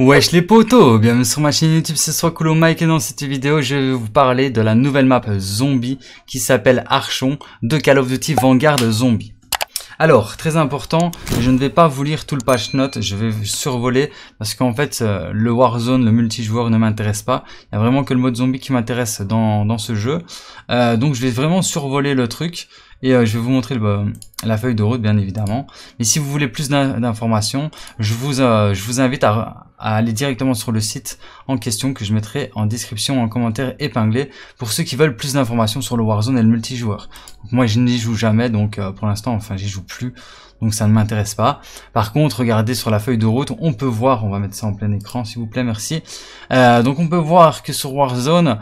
Wesh les potos, bienvenue sur ma chaîne YouTube, c'est soit Mike et dans cette vidéo je vais vous parler de la nouvelle map zombie qui s'appelle Archon de Call of Duty Vanguard Zombie. Alors, très important, je ne vais pas vous lire tout le patch note, je vais survoler parce qu'en fait euh, le Warzone, le multijoueur ne m'intéresse pas. Il n'y a vraiment que le mode zombie qui m'intéresse dans, dans, ce jeu. Euh, donc je vais vraiment survoler le truc. Et euh, je vais vous montrer la feuille de route, bien évidemment. Mais si vous voulez plus d'informations, je, vous euh, je vous invite à, aller directement sur le site en question que je mettrai en description, en commentaire épinglé, pour ceux qui veulent plus d'informations sur le Warzone et le multijoueur. moi, je n'y joue jamais, donc euh, pour l'instant, enfin, j'y joue plus. Donc ça ne m'intéresse pas. Par contre, regardez sur la feuille de route, on peut voir, on va mettre ça en plein écran, s'il vous plaît, merci. donc on peut voir que sur Warzone,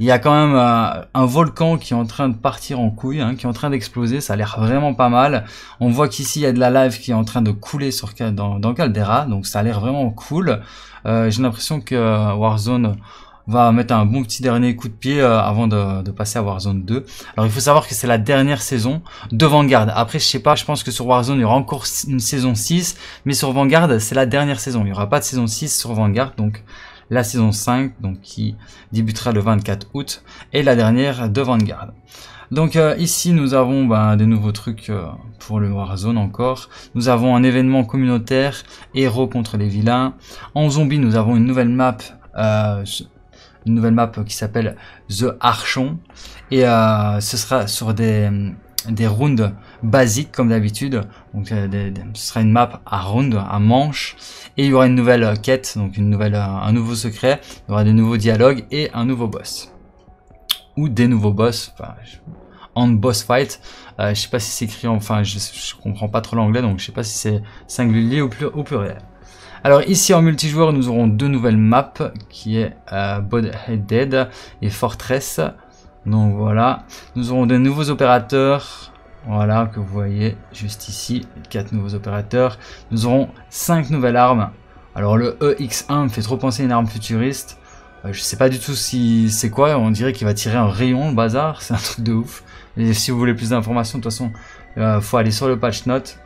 il y a quand même euh, un volcan qui est en train de partir en couille, hein, qui est en train d'exploser. Ça a l'air vraiment pas mal. On voit qu'ici, il y a de la live qui est en train de couler sur, dans, Caldera. Donc, ça a l'air vraiment cool. Euh, j'ai l'impression que euh, Warzone va mettre un bon petit dernier coup de pied avant de, passer à Warzone 2. Alors il faut savoir que c'est la dernière saison de Vanguard. Après je sais pas, je pense que sur Warzone il y aura encore une saison 6, mais sur Vanguard c'est la dernière saison. Il n'y aura pas de saison 6 sur Vanguard, donc la saison 5, donc qui débutera le 24 août, et la dernière de Vanguard. Donc euh, ici nous avons bah, des nouveaux trucs euh, pour le Warzone encore. Nous avons un événement communautaire, héros contre les vilains. En zombie nous avons une nouvelle map, euh, une nouvelle map qui s'appelle The Archon. Et ce sera sur des des rounds basiques comme d'habitude. Donc euh, ce sera une map à rounds, à manches et il y aura une nouvelle euh, quête, donc une nouvelle, euh, un nouveau secret, il y aura des nouveaux dialogues et un nouveau boss. Ou des nouveaux boss, en boss fight. je sais pas si c'est écrit, enfin je, comprends pas trop l'anglais, donc je sais pas si c'est singulier ou, plus, pluriel. Alors ici en multijoueur, nous aurons deux nouvelles maps, qui est Bodhead Dead et Fortress. Donc voilà, nous aurons de nouveaux opérateurs. Voilà, que vous voyez juste ici, quatre nouveaux opérateurs. Nous aurons cinq nouvelles armes. Alors le EX1 me fait trop penser à une arme futuriste. Euh, je sais pas du tout si c'est quoi, on dirait qu'il va tirer un rayon, le bazar, c'est un truc de ouf. Et si vous voulez plus d'informations, de toute façon, il euh, faut aller sur le patch note.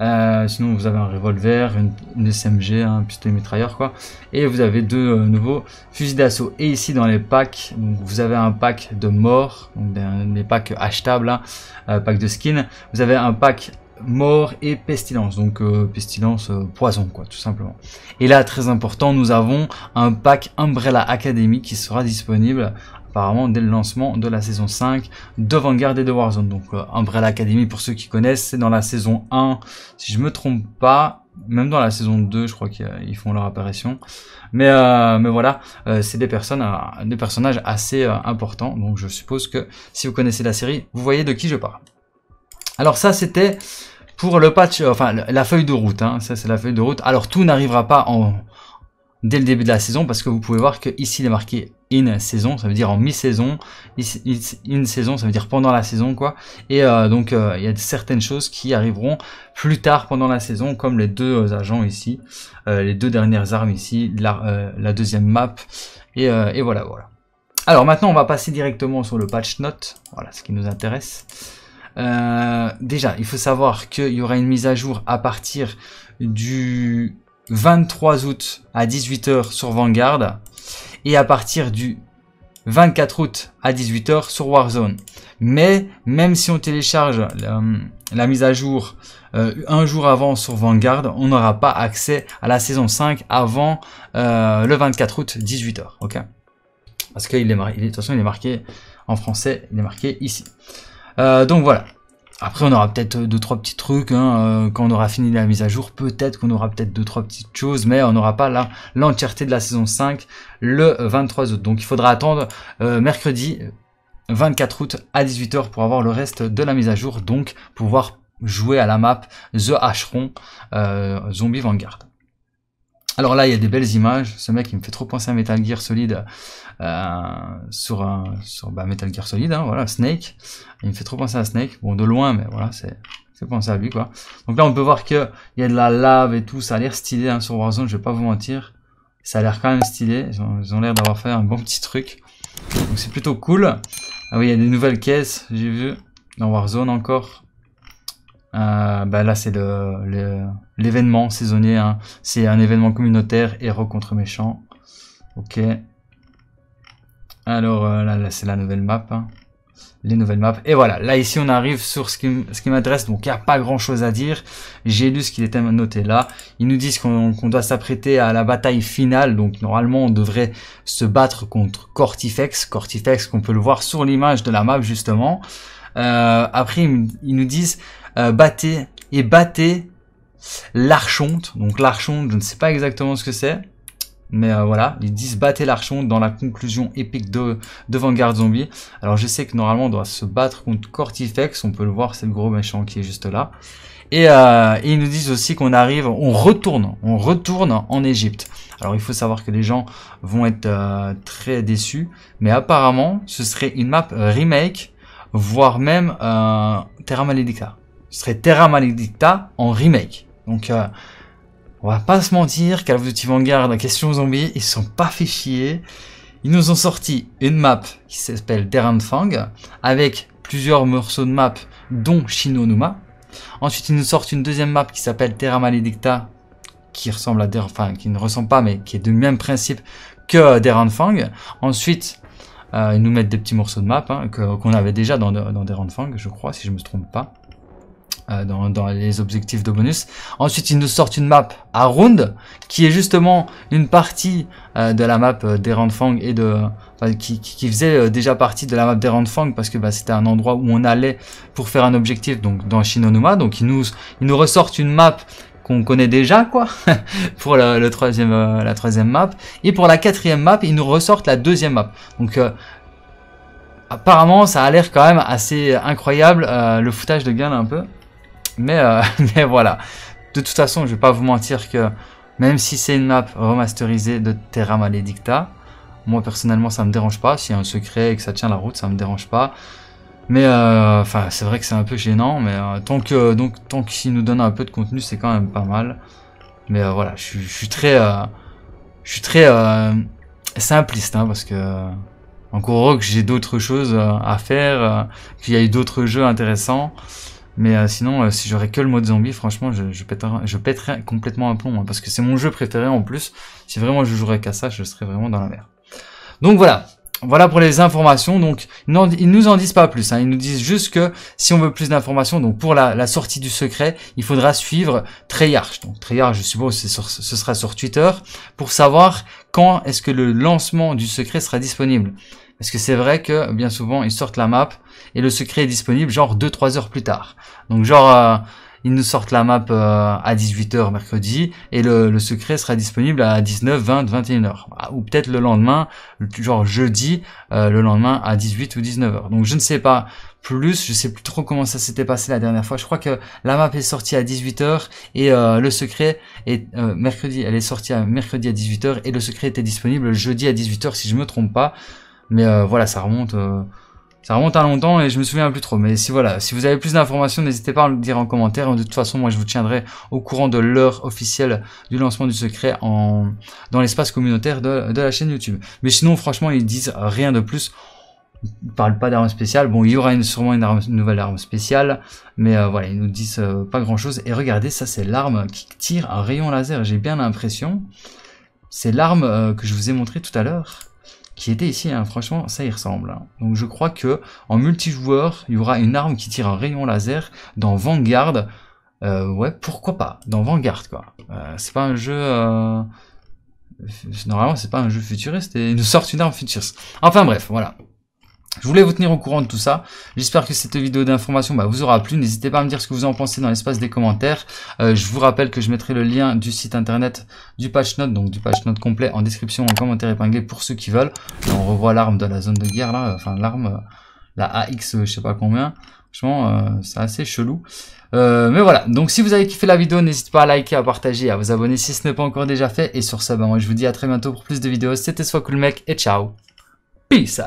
Euh, sinon, vous avez un revolver, une, SMG, un pistolet mitrailleur, quoi. Et vous avez deux euh, nouveaux fusils d'assaut. Et ici, dans les packs, vous avez un pack de mort, donc des, packs achetables, hein, euh, pack de skins. Vous avez un pack mort et pestilence, donc pestilence, poison, quoi, tout simplement. Et là, très important, nous avons un pack Umbrella Academy qui sera disponible apparemment dès le lancement de la saison 5 de Vanguard et de Warzone. Donc euh, Umbrella Academy pour ceux qui connaissent, c'est dans la saison 1, si je me trompe pas, même dans la saison 2, je crois qu'ils euh, font leur apparition. Mais, euh, voilà, c'est des personnes, des personnages assez importants. Donc je suppose que si vous connaissez la série, vous voyez de qui je parle. Alors ça, c'était pour le patch, enfin la feuille de route. Hein. ça, c'est la feuille de route. Alors tout n'arrivera pas en, dès le début de la saison parce que vous pouvez voir que ici il est marqué saison, ça veut dire en mi-saison, une saison, ça veut dire pendant la saison, quoi. Et euh, donc, euh, il y a certaines choses qui arriveront plus tard pendant la saison, comme les deux euh, agents ici, les deux dernières armes ici, la, deuxième map, et, et, voilà, voilà. Alors maintenant, on va passer directement sur le patch note, voilà ce qui nous intéresse. déjà, il faut savoir qu'il y aura une mise à jour à partir du 23 août à 18h sur Vanguard et à partir du 24 août à 18h sur Warzone. Mais même si on télécharge euh, la, mise à jour euh, un jour avant sur Vanguard, on n'aura pas accès à la saison 5 avant euh, le 24 août 18h. Ok Parce qu'il est, il de il est marqué en français, il est marqué ici. donc voilà. Après, on aura peut-être euh, deux trois petits trucs hein, euh, quand on aura fini la mise à jour. Peut-être qu'on aura peut-être deux trois petites choses, mais on n'aura pas là l'entièreté de la saison 5 le 23 août. Donc, il faudra attendre euh, mercredi 24 août à 18h pour avoir le reste de la mise à jour, donc pouvoir jouer à la map The Ashron euh, Zombie Vanguard. Alors là, il y a des belles images. Ce mec, il me fait trop penser à Metal Gear Solid euh, sur, un, sur bah, Metal Gear Solid, hein, voilà, Snake. Il me fait trop penser à Snake. Bon, de loin, mais voilà, c'est pensé penser à lui, quoi. Donc là, on peut voir que il y a de la lave et tout. Ça a l'air stylé hein, sur Warzone. Je vais pas vous mentir. Ça a l'air quand même stylé. Ils ont, ils ont l'air d'avoir fait un bon petit truc. Donc c'est plutôt cool. Ah oui, il y a des nouvelles caisses, j'ai vu dans Warzone encore. Euh, bah là, c'est le, l'événement saisonnier. Hein. C'est un événement communautaire, héros contre méchant. Ok. Alors euh, là, là c'est la nouvelle map. Hein. Les nouvelles maps. Et voilà, là ici on arrive sur ce qui, ce qui Donc il n'y a pas grand chose à dire. J'ai lu ce qu'il était noté là. Ils nous disent qu'on qu'on doit s'apprêter à la bataille finale. Donc normalement on devrait se battre contre Cortifex. Cortifex qu'on peut le voir sur l'image de la map justement. Euh, après, ils nous disent euh, battez et battez l'archonte. Donc l'archonte, je ne sais pas exactement ce que c'est. Mais euh, voilà, ils disent battez l'archonte dans la conclusion épique de, Vanguard Zombie. Alors je sais que normalement on doit se battre contre Cortifex, on peut le voir, c'est le gros méchant qui est juste là. Et, ils nous disent aussi qu'on arrive, on retourne, on retourne en Égypte. Alors il faut savoir que les gens vont être très déçus, mais apparemment ce serait une map remake voire même euh, Terra Maledicta. Ce serait Terra Maledicta en remake. Donc, euh, on va pas se mentir, Call of Duty Vanguard, la question zombie, ils sont pas fait chier. Ils nous ont sorti une map qui s'appelle Terran Fang, avec plusieurs morceaux de map, dont Shinonuma. Ensuite, ils nous sortent une deuxième map qui s'appelle Terra Maledicta, qui ressemble à der- enfin, qui ne ressemble pas, mais qui est de même principe que Terran Fang. Ensuite, euh, ils nous mettent des petits morceaux de map hein, qu'on avait déjà dans, dans des je crois, si je me trompe pas. Euh, dans, dans, les objectifs de bonus. Ensuite, ils nous sortent une map à Round, qui est justement une partie euh, de la map euh, rangs des Fang et de qui, qui, faisait déjà partie de la map des Fang parce que bah, c'était un endroit où on allait pour faire un objectif donc dans Shinonuma. Donc ils nous ils nous ressortent une map qu'on connaît déjà quoi pour le, troisième, euh, la troisième map et pour la quatrième map ils nous ressortent la deuxième map donc euh, apparemment ça a l'air quand même assez incroyable euh, le foutage de gueule un peu mais, mais voilà de toute façon je vais pas vous mentir que même si c'est une map remasterisée de Terra Maledicta moi personnellement ça me dérange pas s'il y a un secret et que ça tient la route ça me dérange pas mais euh, enfin, c'est vrai que c'est un peu gênant, mais euh, tant que donc tant qu'il nous donne un peu de contenu, c'est quand même pas mal. Mais euh, voilà, je, suis très, je suis très simpliste, hein, parce que en heureux que j'ai d'autres choses à faire, qu'il y a eu d'autres jeux intéressants. Mais sinon, si j'aurais que le mode zombie, franchement, je, je, pèterais, je pèterais complètement un plomb, hein, parce que c'est mon jeu préféré en plus. Si vraiment je jouerais qu'à ça, je serais vraiment dans la merde. Donc voilà, voilà pour les informations. Donc, ils nous en disent pas plus. Hein. Ils nous disent juste que si on veut plus d'informations, donc pour la, sortie du secret, il faudra suivre Treyarch. Donc Treyarch, je suppose, ce sera sur Twitter pour savoir quand est-ce que le lancement du secret sera disponible. Parce que c'est vrai que bien souvent, ils sortent la map et le secret est disponible genre 2-3 heures plus tard. Donc genre, euh, ils nous sortent la map euh, à 18h mercredi et le, secret sera disponible à 19, 20, 21h. Ou peut-être le lendemain, genre jeudi, euh, le lendemain à 18 ou 19h. Donc je ne sais pas plus, je sais plus trop comment ça s'était passé la dernière fois. Je crois que la map est sortie à 18h et euh, le secret est mercredi, elle est sortie à mercredi à 18h et le secret était disponible jeudi à 18h si je me trompe pas. Mais voilà, ça remonte ça remonte à longtemps et je me souviens plus trop. Mais si voilà, si vous avez plus d'informations, n'hésitez pas à le dire en commentaire. De toute façon, moi je vous tiendrai au courant de l'heure officielle du lancement du secret en dans l'espace communautaire de, la chaîne YouTube. Mais sinon, franchement, ils disent rien de plus. Ils parlent pas d'armes spéciale. Bon, il y aura sûrement une, nouvelle arme spéciale, mais euh, voilà, ils nous disent euh, pas grand chose. Et regardez, ça c'est l'arme qui tire un rayon laser. J'ai bien l'impression. C'est l'arme euh, que je vous ai montrée tout à l'heure qui était ici, hein, franchement, ça y ressemble. Hein. Donc je crois que en multijoueur, il y aura une arme qui tire un rayon laser dans Vanguard. Euh, ouais, pourquoi pas Dans Vanguard, quoi. Euh, c'est pas un jeu... Euh, normalement, c'est pas un jeu futuriste et une nous sort une arme futuriste. Enfin bref, voilà. Je voulais vous tenir au courant de tout ça. J'espère que cette vidéo d'information bah, vous aura plu. N'hésitez pas à me dire ce que vous en pensez dans l'espace des commentaires. Euh, je vous rappelle que je mettrai le lien du site internet du patch note, donc du patch note complet, en description, en commentaire épinglé pour ceux qui veulent. on revoit l'arme de la zone de guerre, là, enfin l'arme, euh, la AX, euh, je sais pas combien. Franchement, c'est assez chelou. mais voilà, donc si vous avez kiffé la vidéo, n'hésitez pas à liker, à partager, à vous abonner si ce n'est pas encore déjà fait. Et sur ça, bah, moi, je vous dis à très bientôt pour plus de vidéos. C'était Soit Cool Mec et ciao. Peace